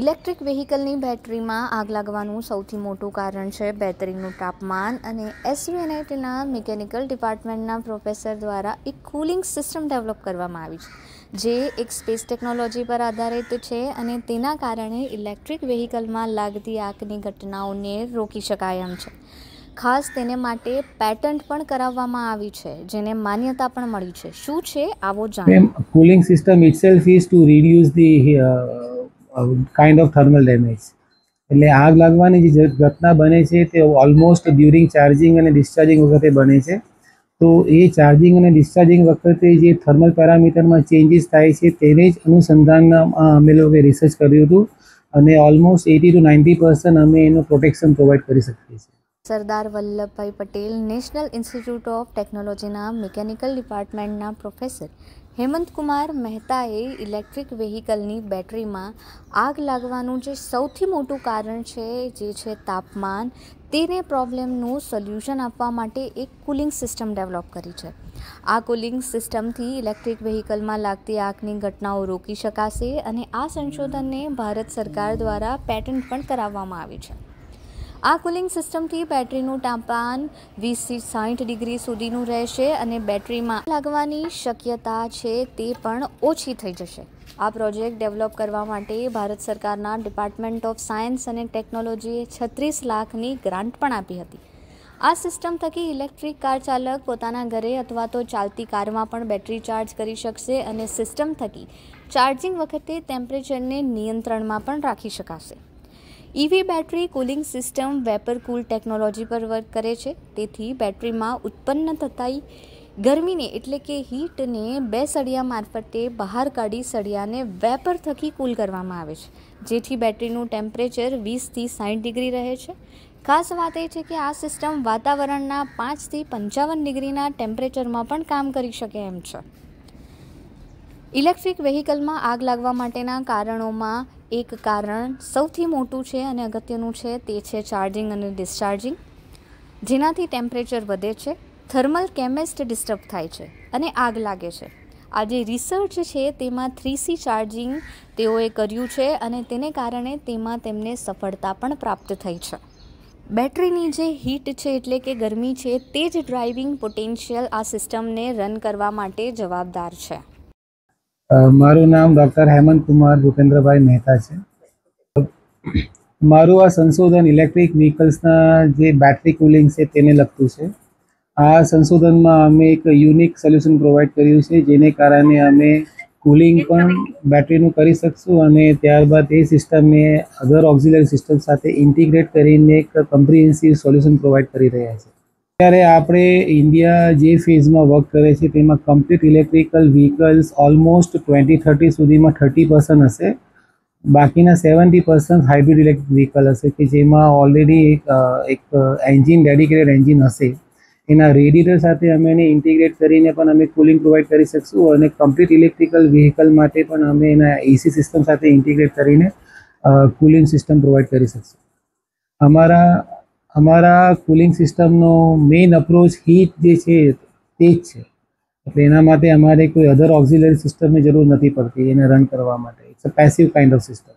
electric વ્હીકલની બેટરીમાં આગ લાગવાનું સૌથી મોટું કારણ છે બેટરીનું તાપમાન અને એસવીએનઆઈટીના મિકેનિકલ ડિપાર્ટમેન્ટના પ્રોફેસર દ્વારા એક કુલિંગ સિસ્ટમ ડેવલપ કરવામાં આવી છે જે એક સ્પેસ ટેકનોલોજી પર આધારિત છે અને તેના કારણે ઇલેક્ટ્રિક વ્હીકલમાં લાગતી આગની ઘટનાઓને રોકી શકાય એમ છે ખાસ તેને માટે પેટન્ટ પણ કરાવવામાં આવી છે જેને માન્યતા પણ મળી છે શું છે આવો જાણો cooling system itself is to reduce the kind of thermal damage એટલે આગ લાગવાની જે ઘટના બને છે તે ઓલમોસ્ટ ડ્યુરિંગ ચાર્જિંગ અને ડિસ્ચાર્જિંગ વખતે બને છે તો એ ચાર્જિંગ અને ડિસ્ચાર્જિંગ વખતે જે થર્મલ પેરામીટરમાં ચેન્જીસ થાય છે તેને જ અનુસંધાનમાં અમે લોકોએ રિસર્ચ કર્યું હતું અને almost eighty two ninety percent અમે એનું પ્રોટેક્શન પ્રોવાઈડ કરી શકીએ છીએ Sardar Vallabhbhai Patel national institute of ટેકનોલોજીના મિકેનિકલ ડિપાર્ટમેન્ટના પ્રોફેસર હેમંતકુમાર મહેતાએ ઇલેક્ટ્રિક વ્હીકલની બેટરીમાં આગ લાગવાનું જે સૌથી મોટું કારણ છે જે છે તાપમાન તેને પ્રોબ્લેમનું સોલ્યુશન આપવા માટે એક કુલિંગ સિસ્ટમ ડેવલપ કરી છે આ કુલિંગ સિસ્ટમથી ઇલેક્ટ્રિક વ્હીકલમાં લાગતી આગની ઘટનાઓ રોકી શકાશે અને આ સંશોધનને ભારત સરકાર દ્વારા પેટન્ટ પણ કરાવવામાં આવી છે આ કુલિંગ સિસ્ટમથી બેટરીનું તાપમાન વીસથી સાઠ ડિગ્રી સુધીનું રહેશે અને બેટરીમાં લાગવાની શક્યતા છે તે પણ ઓછી થઈ જશે આ પ્રોજેક્ટ ડેવલપ કરવા માટે ભારત સરકારના ડિપાર્ટમેન્ટ ઓફ સાયન્સ અને ટેકનોલોજીએ છત્રીસ લાખની ગ્રાન્ટ પણ આપી હતી આ સિસ્ટમ થકી ઇલેક્ટ્રિક કાર ચાલક પોતાના ઘરે અથવા તો ચાલતી કારમાં પણ બેટરી ચાર્જ કરી શકશે અને સિસ્ટમ થકી ચાર્જિંગ વખતે ટેમ્પરેચરને નિયંત્રણમાં પણ રાખી શકાશે EV battery cooling system vapour cool technology પર વર્ક કરે છે તેથી બેટરીમાં ઉત્પન્ન થતી ગરમીને એટલે કે હીટને બે સળિયા મારફતે બહાર કાઢી સળિયાને વેપર થકી કુલ કરવામાં આવે છે જેથી બેટરીનું ટેમ્પરેચર વીસથી સાઠ ડિગ્રી રહે છે ખાસ વાત એ છે કે આ સિસ્ટમ વાતાવરણના પાંચથી પંચાવન ડિગ્રીના ટેમ્પરેચરમાં પણ કામ કરી શકે એમ છે ઇલેક્ટ્રિક વ્હીકલમાં આગ લાગવા માટેના કારણોમાં એક કારણ સૌથી મોટું છે અને અગત્યનું છે તે છે ચાર્જિંગ અને ડિસ્ચાર્જિંગ જેનાથી ટેમ્પરેચર વધે છે થર્મલ કેમેસ્ટ ડિસ્ટર્બ થાય છે અને આગ લાગે છે આ જે રિસર્ચ છે તેમાં થ્રી સી ચાર્જિંગ તેઓએ કર્યું છે અને તેને કારણે તેમાં તેમને સફળતા પણ પ્રાપ્ત થઈ છે બેટરીની જે હીટ છે એટલે કે ગરમી છે તે જ ડ્રાઇવિંગ પોટેન્શિયલ આ સિસ્ટમને રન કરવા માટે જવાબદાર છે મારું નામ ડૉક્ટર હેમંત કુમાર ભૂપેન્દ્રભાઈ મહેતા છે મારું આ સંશોધન ઇલેક્ટ્રિક વ્હીકલ્સના જે બેટરી કુલિંગ છે તેને લગતું છે આ સંશોધનમાં અમે એક યુનિક સોલ્યુશન પ્રોવાઈડ કર્યું છે જેને કારણે અમે કુલિંગ પણ બેટરીનું કરી શકશું અને ત્યારબાદ એ સિસ્ટમને અધર ઓક્ઝિલરી સિસ્ટમ સાથે ઇન્ટિગ્રેટ કરીને એક કમ્પ્રિહેન્સિવ સોલ્યુશન પ્રોવાઈડ કરી રહ્યા છે અત્યારે આપણે ઇન્ડિયા જે ફેઝમાં વર્ક કરે છે તેમાં complete electrical vehicles almost twenty thirty સુધીમાં થર્ટી પર્સન્ટ હશે બાકીના seventy percent hybrid electric vehicle હશે કે જેમાં ઓલરેડી એક એક એન્જિન ડેડિકેટેડ એન્જિન હશે એના રેડિટર સાથે અમે એને ઇન્ટિગ્રેટ કરીને પણ અમે કુલિંગ પ્રોવાઈડ કરી શકશું અને કમ્પ્લીટ ઇલેક્ટ્રિકલ વ્હીકલ માટે પણ અમે એના એસી સિસ્ટમ સાથે ઇન્ટિગ્રેટ કરીને કુલિંગ સિસ્ટમ પ્રોવાઈડ કરી શકશું અમારા અમારા કુલિંગ સિસ્ટમનો મેઇન અપ્રોચ હીટ જે છે તે જ છે એટલે એના માટે અમારે કોઈ અધર ઓક્ઝિલરી સિસ્ટમની જરૂર નથી પડતી એને રન કરવા માટે it's a passive kind of system